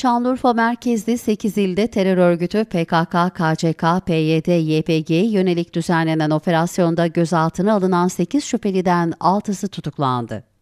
Şanlıurfa merkezli 8 ilde terör örgütü PKK, KCK, PYD, YPG yönelik düzenlenen operasyonda gözaltına alınan 8 şüpheliden 6'sı tutuklandı.